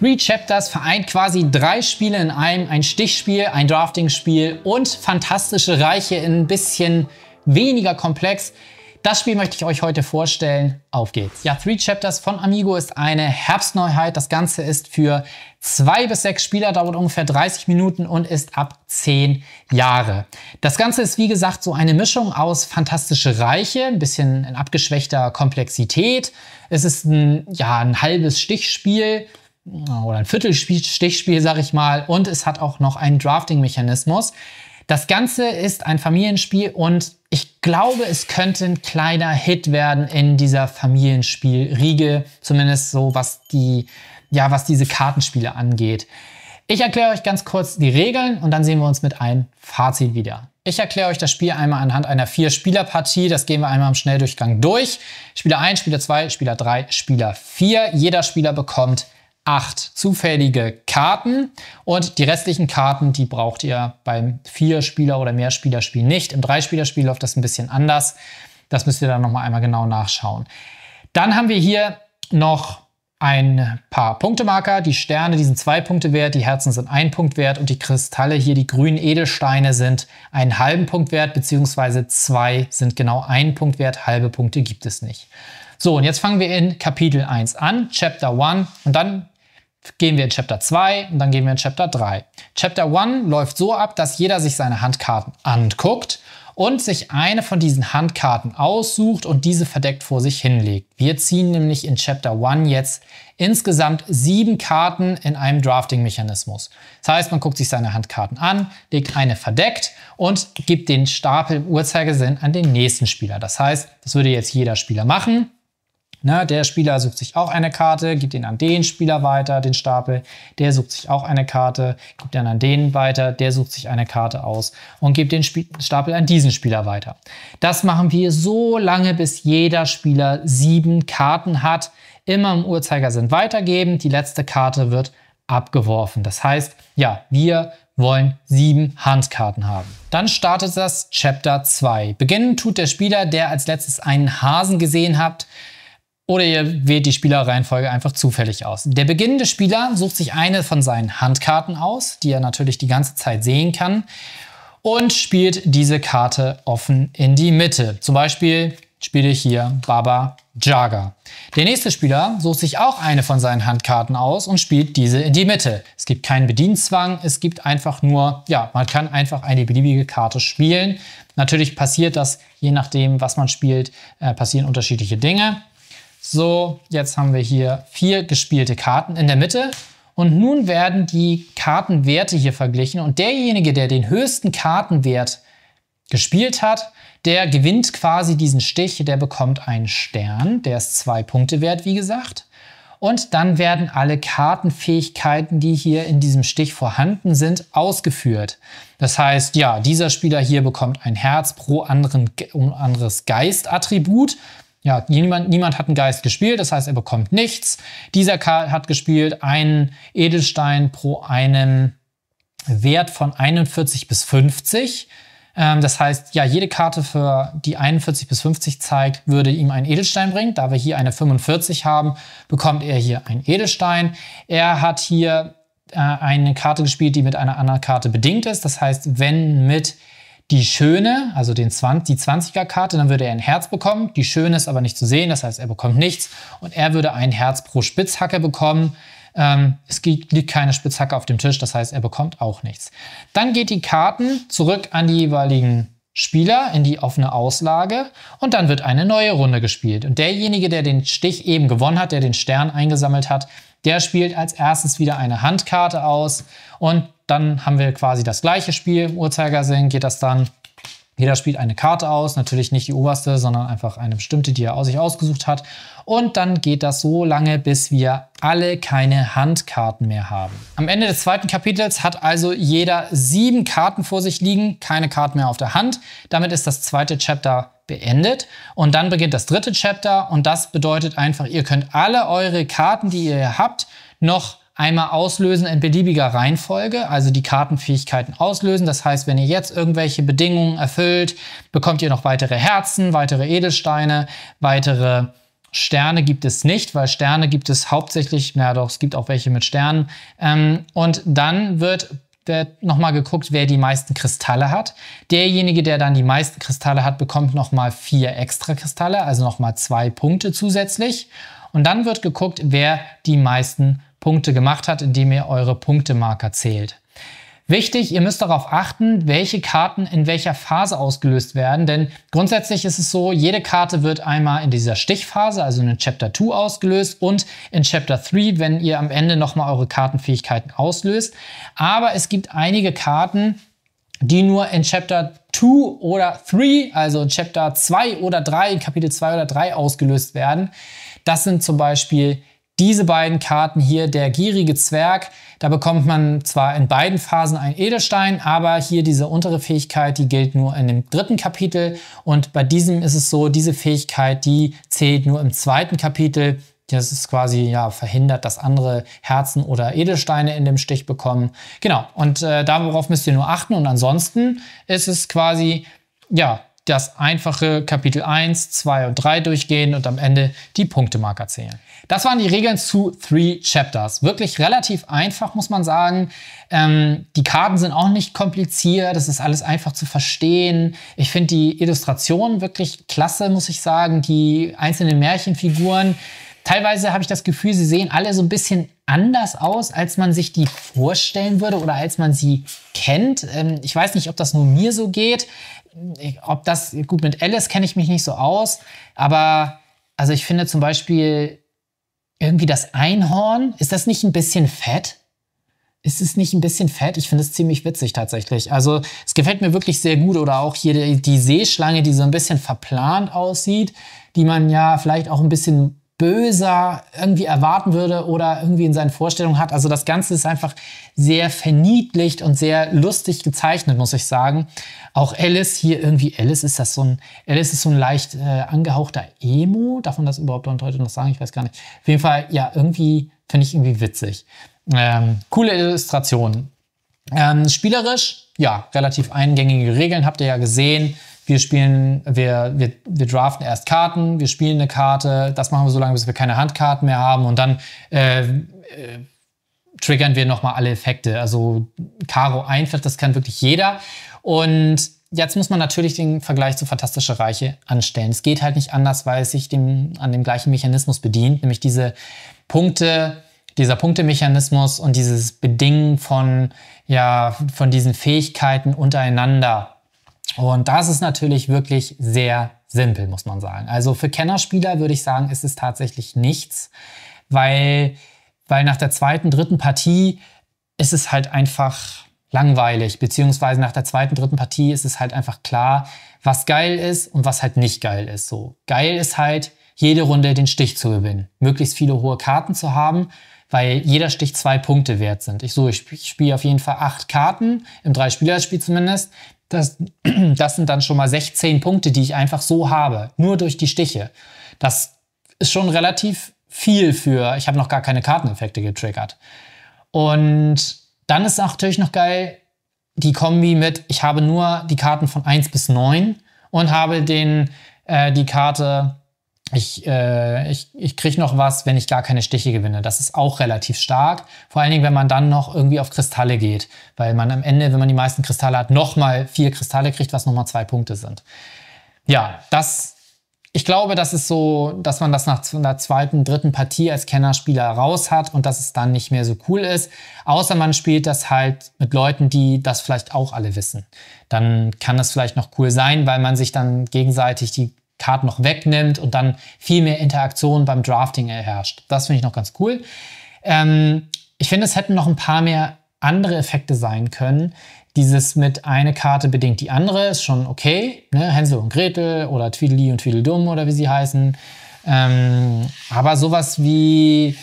Three Chapters vereint quasi drei Spiele in einem, ein Stichspiel, ein Drafting-Spiel und fantastische Reiche in ein bisschen weniger komplex. Das Spiel möchte ich euch heute vorstellen. Auf geht's. Ja, Three Chapters von Amigo ist eine Herbstneuheit. Das Ganze ist für zwei bis sechs Spieler, dauert ungefähr 30 Minuten und ist ab zehn Jahre. Das Ganze ist, wie gesagt, so eine Mischung aus Fantastische Reiche, ein bisschen in abgeschwächter Komplexität. Es ist ein, ja, ein halbes Stichspiel oder ein Viertelstichspiel, sag ich mal. Und es hat auch noch einen Drafting-Mechanismus. Das Ganze ist ein Familienspiel und ich glaube, es könnte ein kleiner Hit werden in dieser Familienspielriege. Zumindest so, was die, ja, was diese Kartenspiele angeht. Ich erkläre euch ganz kurz die Regeln und dann sehen wir uns mit einem Fazit wieder. Ich erkläre euch das Spiel einmal anhand einer Vier-Spieler-Partie. Das gehen wir einmal im Schnelldurchgang durch. Spieler 1, Spieler 2, Spieler 3, Spieler 4. Jeder Spieler bekommt acht zufällige Karten und die restlichen Karten, die braucht ihr beim Vier-Spieler- oder Mehrspielerspiel nicht. Im Dreispielerspiel läuft das ein bisschen anders. Das müsst ihr dann nochmal einmal genau nachschauen. Dann haben wir hier noch ein paar Punktemarker. Die Sterne, die sind zwei Punkte wert, die Herzen sind ein Punkt wert und die Kristalle hier, die grünen Edelsteine, sind einen halben Punkt wert, beziehungsweise zwei sind genau ein Punkt wert, halbe Punkte gibt es nicht. So, und jetzt fangen wir in Kapitel 1 an, Chapter 1, und dann gehen wir in Chapter 2 und dann gehen wir in Chapter 3. Chapter 1 läuft so ab, dass jeder sich seine Handkarten anguckt und sich eine von diesen Handkarten aussucht und diese verdeckt vor sich hinlegt. Wir ziehen nämlich in Chapter 1 jetzt insgesamt sieben Karten in einem Drafting-Mechanismus. Das heißt, man guckt sich seine Handkarten an, legt eine verdeckt und gibt den Stapel im Uhrzeigersinn an den nächsten Spieler. Das heißt, das würde jetzt jeder Spieler machen. Ne? Der Spieler sucht sich auch eine Karte, gibt ihn an den Spieler weiter, den Stapel. Der sucht sich auch eine Karte, gibt ihn an den weiter, der sucht sich eine Karte aus und gibt den Sp Stapel an diesen Spieler weiter. Das machen wir so lange, bis jeder Spieler sieben Karten hat. Immer im Uhrzeigersinn weitergeben. Die letzte Karte wird abgeworfen. Das heißt, ja, wir wollen sieben Handkarten haben. Dann startet das Chapter 2. Beginnen tut der Spieler, der als letztes einen Hasen gesehen hat, oder ihr wählt die Spielerreihenfolge einfach zufällig aus. Der beginnende Spieler sucht sich eine von seinen Handkarten aus, die er natürlich die ganze Zeit sehen kann, und spielt diese Karte offen in die Mitte. Zum Beispiel spiele ich hier Baba Jaga. Der nächste Spieler sucht sich auch eine von seinen Handkarten aus und spielt diese in die Mitte. Es gibt keinen Bedienzwang, es gibt einfach nur, ja, man kann einfach eine beliebige Karte spielen. Natürlich passiert das, je nachdem, was man spielt, äh, passieren unterschiedliche Dinge. So, jetzt haben wir hier vier gespielte Karten in der Mitte. Und nun werden die Kartenwerte hier verglichen. Und derjenige, der den höchsten Kartenwert gespielt hat, der gewinnt quasi diesen Stich. Der bekommt einen Stern. Der ist zwei Punkte wert, wie gesagt. Und dann werden alle Kartenfähigkeiten, die hier in diesem Stich vorhanden sind, ausgeführt. Das heißt, ja, dieser Spieler hier bekommt ein Herz pro anderen, anderes Geistattribut. Ja, niemand, niemand hat einen Geist gespielt, das heißt, er bekommt nichts. Dieser Karl hat gespielt einen Edelstein pro einen Wert von 41 bis 50. Ähm, das heißt, ja, jede Karte, für die 41 bis 50 zeigt, würde ihm einen Edelstein bringen. Da wir hier eine 45 haben, bekommt er hier einen Edelstein. Er hat hier äh, eine Karte gespielt, die mit einer anderen Karte bedingt ist. Das heißt, wenn mit die schöne, also den 20, die 20er-Karte, dann würde er ein Herz bekommen. Die schöne ist aber nicht zu sehen, das heißt, er bekommt nichts. Und er würde ein Herz pro Spitzhacke bekommen. Ähm, es liegt keine Spitzhacke auf dem Tisch, das heißt, er bekommt auch nichts. Dann geht die Karten zurück an die jeweiligen Spieler in die offene Auslage und dann wird eine neue Runde gespielt. Und derjenige, der den Stich eben gewonnen hat, der den Stern eingesammelt hat, der spielt als erstes wieder eine Handkarte aus und dann haben wir quasi das gleiche Spiel. Im Uhrzeigersinn geht das dann. Jeder spielt eine Karte aus, natürlich nicht die oberste, sondern einfach eine bestimmte, die er sich ausgesucht hat. Und dann geht das so lange, bis wir alle keine Handkarten mehr haben. Am Ende des zweiten Kapitels hat also jeder sieben Karten vor sich liegen, keine Karten mehr auf der Hand. Damit ist das zweite Chapter beendet. Und dann beginnt das dritte Chapter und das bedeutet einfach, ihr könnt alle eure Karten, die ihr habt, noch Einmal auslösen in beliebiger Reihenfolge, also die Kartenfähigkeiten auslösen. Das heißt, wenn ihr jetzt irgendwelche Bedingungen erfüllt, bekommt ihr noch weitere Herzen, weitere Edelsteine, weitere Sterne gibt es nicht, weil Sterne gibt es hauptsächlich, na doch, es gibt auch welche mit Sternen. Ähm, und dann wird nochmal geguckt, wer die meisten Kristalle hat. Derjenige, der dann die meisten Kristalle hat, bekommt nochmal vier extra Kristalle, also nochmal zwei Punkte zusätzlich. Und dann wird geguckt, wer die meisten Kristalle Punkte gemacht hat, indem ihr eure Punktemarker zählt. Wichtig, ihr müsst darauf achten, welche Karten in welcher Phase ausgelöst werden, denn grundsätzlich ist es so, jede Karte wird einmal in dieser Stichphase, also in Chapter 2 ausgelöst und in Chapter 3, wenn ihr am Ende nochmal eure Kartenfähigkeiten auslöst. Aber es gibt einige Karten, die nur in Chapter 2 oder 3, also in Chapter 2 oder 3, Kapitel 2 oder 3 ausgelöst werden. Das sind zum Beispiel diese beiden Karten hier, der gierige Zwerg, da bekommt man zwar in beiden Phasen einen Edelstein, aber hier diese untere Fähigkeit, die gilt nur in dem dritten Kapitel und bei diesem ist es so, diese Fähigkeit, die zählt nur im zweiten Kapitel. Das ist quasi ja verhindert, dass andere Herzen oder Edelsteine in dem Stich bekommen. Genau, und äh, darauf müsst ihr nur achten und ansonsten ist es quasi ja das einfache Kapitel 1, 2 und 3 durchgehen und am Ende die Punktemarker zählen. Das waren die Regeln zu Three Chapters. Wirklich relativ einfach, muss man sagen. Ähm, die Karten sind auch nicht kompliziert, es ist alles einfach zu verstehen. Ich finde die Illustrationen wirklich klasse, muss ich sagen. Die einzelnen Märchenfiguren Teilweise habe ich das Gefühl, sie sehen alle so ein bisschen anders aus, als man sich die vorstellen würde oder als man sie kennt. Ähm, ich weiß nicht, ob das nur mir so geht. Ob das, gut, mit Alice kenne ich mich nicht so aus, aber also ich finde zum Beispiel irgendwie das Einhorn, ist das nicht ein bisschen fett? Ist es nicht ein bisschen fett? Ich finde es ziemlich witzig tatsächlich. Also es gefällt mir wirklich sehr gut. Oder auch hier die, Seeschlange, die so ein bisschen verplant aussieht, die man ja vielleicht auch ein bisschen böser irgendwie erwarten würde oder irgendwie in seinen Vorstellungen hat. Also das Ganze ist einfach sehr verniedlicht und sehr lustig gezeichnet, muss ich sagen. Auch Alice hier irgendwie, Alice ist das so ein, Alice ist so ein leicht äh, angehauchter Emo. Darf man das überhaupt und heute noch sagen? Ich weiß gar nicht. Auf jeden Fall, ja, irgendwie finde ich irgendwie witzig. Ähm, coole Illustration. Ähm, spielerisch, ja, relativ eingängige Regeln, habt ihr ja gesehen wir spielen, wir, wir, wir draften erst Karten, wir spielen eine Karte, das machen wir so lange, bis wir keine Handkarten mehr haben und dann äh, äh, triggern wir nochmal alle Effekte. Also Karo einfach, das kann wirklich jeder. Und jetzt muss man natürlich den Vergleich zu Fantastische Reiche anstellen. Es geht halt nicht anders, weil es sich dem, an dem gleichen Mechanismus bedient, nämlich diese Punkte, dieser Punktemechanismus und dieses Bedingen von, ja, von diesen Fähigkeiten untereinander und das ist natürlich wirklich sehr simpel, muss man sagen. Also für Kennerspieler würde ich sagen, ist es tatsächlich nichts, weil, weil nach der zweiten, dritten Partie ist es halt einfach langweilig, beziehungsweise nach der zweiten, dritten Partie ist es halt einfach klar, was geil ist und was halt nicht geil ist. So geil ist halt, jede Runde den Stich zu gewinnen, möglichst viele hohe Karten zu haben, weil jeder Stich zwei Punkte wert sind. Ich so, ich, spiele auf jeden Fall acht Karten, im Dreispielerspiel zumindest. Das, das sind dann schon mal 16 Punkte, die ich einfach so habe, nur durch die Stiche. Das ist schon relativ viel für, ich habe noch gar keine Karteneffekte getriggert. Und dann ist natürlich noch geil die Kombi mit, ich habe nur die Karten von 1 bis 9 und habe den, äh, die Karte ich, äh, ich, ich kriege noch was, wenn ich gar keine Stiche gewinne. Das ist auch relativ stark. Vor allen Dingen, wenn man dann noch irgendwie auf Kristalle geht, weil man am Ende, wenn man die meisten Kristalle hat, nochmal vier Kristalle kriegt, was nochmal zwei Punkte sind. Ja, das, ich glaube, das ist so, dass man das nach der zweiten, dritten Partie als Kennerspieler raus hat und dass es dann nicht mehr so cool ist. Außer man spielt das halt mit Leuten, die das vielleicht auch alle wissen. Dann kann das vielleicht noch cool sein, weil man sich dann gegenseitig die Card noch wegnimmt und dann viel mehr Interaktion beim Drafting erherrscht. Das finde ich noch ganz cool. Ähm, ich finde, es hätten noch ein paar mehr andere Effekte sein können. Dieses mit eine Karte bedingt die andere ist schon okay. Ne? Hänsel und Gretel oder Tweedly und Tweedledum oder wie sie heißen. Ähm, aber sowas wie,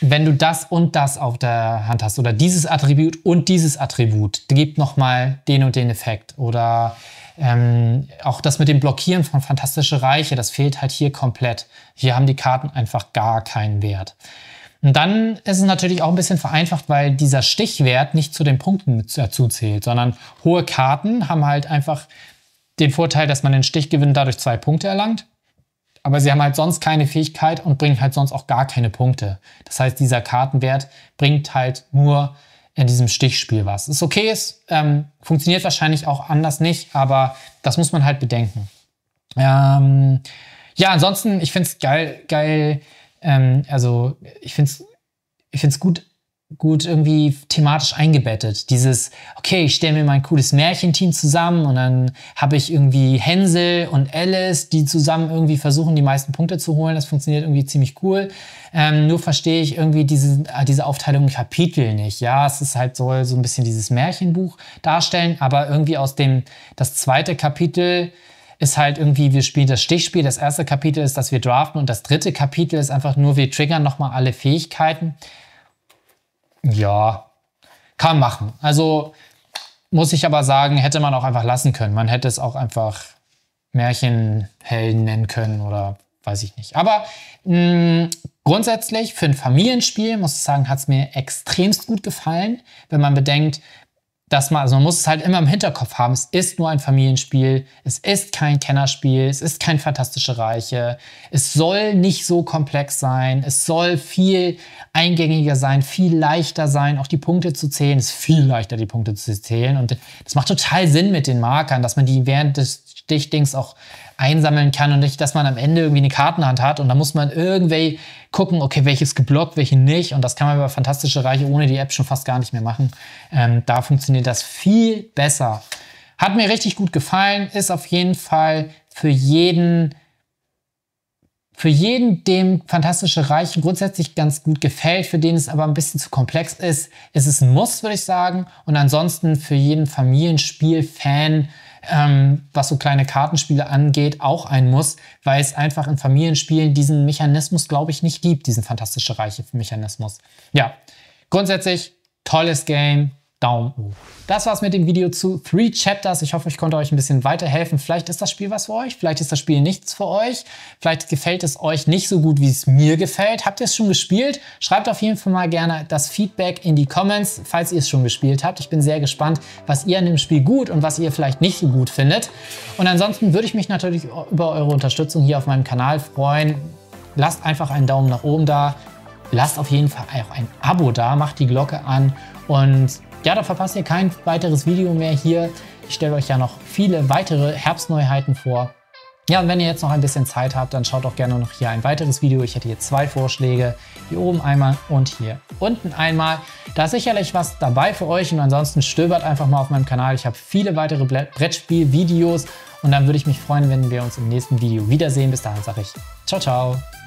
wenn du das und das auf der Hand hast oder dieses Attribut und dieses Attribut, gibt nochmal den und den Effekt. Oder ähm, auch das mit dem Blockieren von Fantastische Reiche, das fehlt halt hier komplett. Hier haben die Karten einfach gar keinen Wert. Und dann ist es natürlich auch ein bisschen vereinfacht, weil dieser Stichwert nicht zu den Punkten dazu äh, zählt, sondern hohe Karten haben halt einfach den Vorteil, dass man den Stichgewinn dadurch zwei Punkte erlangt. Aber sie haben halt sonst keine Fähigkeit und bringen halt sonst auch gar keine Punkte. Das heißt, dieser Kartenwert bringt halt nur in diesem Stichspiel was. Ist okay, es ähm, funktioniert wahrscheinlich auch anders nicht, aber das muss man halt bedenken. Ähm, ja, ansonsten, ich finde es geil, geil, ähm, also ich finde es ich find's gut gut irgendwie thematisch eingebettet. Dieses, okay, ich stelle mir mein cooles Märchenteam zusammen und dann habe ich irgendwie Hänsel und Alice, die zusammen irgendwie versuchen, die meisten Punkte zu holen. Das funktioniert irgendwie ziemlich cool. Ähm, nur verstehe ich irgendwie diese, äh, diese Aufteilung in Kapitel nicht. Ja, es ist halt soll so ein bisschen dieses Märchenbuch darstellen, aber irgendwie aus dem, das zweite Kapitel, ist halt irgendwie, wir spielen das Stichspiel. Das erste Kapitel ist, dass wir draften und das dritte Kapitel ist einfach nur, wir triggern nochmal alle Fähigkeiten ja, kann machen. Also muss ich aber sagen, hätte man auch einfach lassen können. Man hätte es auch einfach Märchenhelden nennen können oder weiß ich nicht. Aber mh, mm, grundsätzlich für ein Familienspiel, muss ich sagen, hat es mir extremst gut gefallen, wenn man bedenkt, dass man, also man muss es halt immer im Hinterkopf haben, es ist nur ein Familienspiel, es ist kein Kennerspiel, es ist kein Fantastische Reiche, es soll nicht so komplex sein, es soll viel eingängiger sein, viel leichter sein, auch die Punkte zu zählen, es ist viel leichter, die Punkte zu zählen und das macht total Sinn mit den Markern, dass man die während des Stichdings auch einsammeln kann und nicht, dass man am Ende irgendwie eine Kartenhand hat und da muss man irgendwie gucken, okay, welches geblockt, welche nicht und das kann man über Fantastische Reiche ohne die App schon fast gar nicht mehr machen. Ähm, da funktioniert das viel besser. Hat mir richtig gut gefallen, ist auf jeden Fall für jeden, für jeden, dem Fantastische Reichen grundsätzlich ganz gut gefällt, für den es aber ein bisschen zu komplex ist, ist es ein Muss, würde ich sagen. Und ansonsten für jeden Familienspiel-Fan ähm, was so kleine Kartenspiele angeht, auch ein Muss, weil es einfach in Familienspielen diesen Mechanismus, glaube ich, nicht gibt, diesen fantastische reiche Mechanismus. Ja, grundsätzlich tolles Game, Daumen hoch. Das war's mit dem Video zu Three Chapters. Ich hoffe, ich konnte euch ein bisschen weiterhelfen. Vielleicht ist das Spiel was für euch, vielleicht ist das Spiel nichts für euch, vielleicht gefällt es euch nicht so gut, wie es mir gefällt. Habt ihr es schon gespielt? Schreibt auf jeden Fall mal gerne das Feedback in die Comments, falls ihr es schon gespielt habt. Ich bin sehr gespannt, was ihr an dem Spiel gut und was ihr vielleicht nicht so gut findet. Und ansonsten würde ich mich natürlich über eure Unterstützung hier auf meinem Kanal freuen. Lasst einfach einen Daumen nach oben da. Lasst auf jeden Fall auch ein Abo da, macht die Glocke an und ja, da verpasst ihr kein weiteres Video mehr hier. Ich stelle euch ja noch viele weitere Herbstneuheiten vor. Ja, und wenn ihr jetzt noch ein bisschen Zeit habt, dann schaut doch gerne noch hier ein weiteres Video. Ich hätte hier zwei Vorschläge. Hier oben einmal und hier unten einmal. Da ist sicherlich was dabei für euch und ansonsten stöbert einfach mal auf meinem Kanal. Ich habe viele weitere Brettspiel-Videos und dann würde ich mich freuen, wenn wir uns im nächsten Video wiedersehen. Bis dahin sage ich ciao, ciao.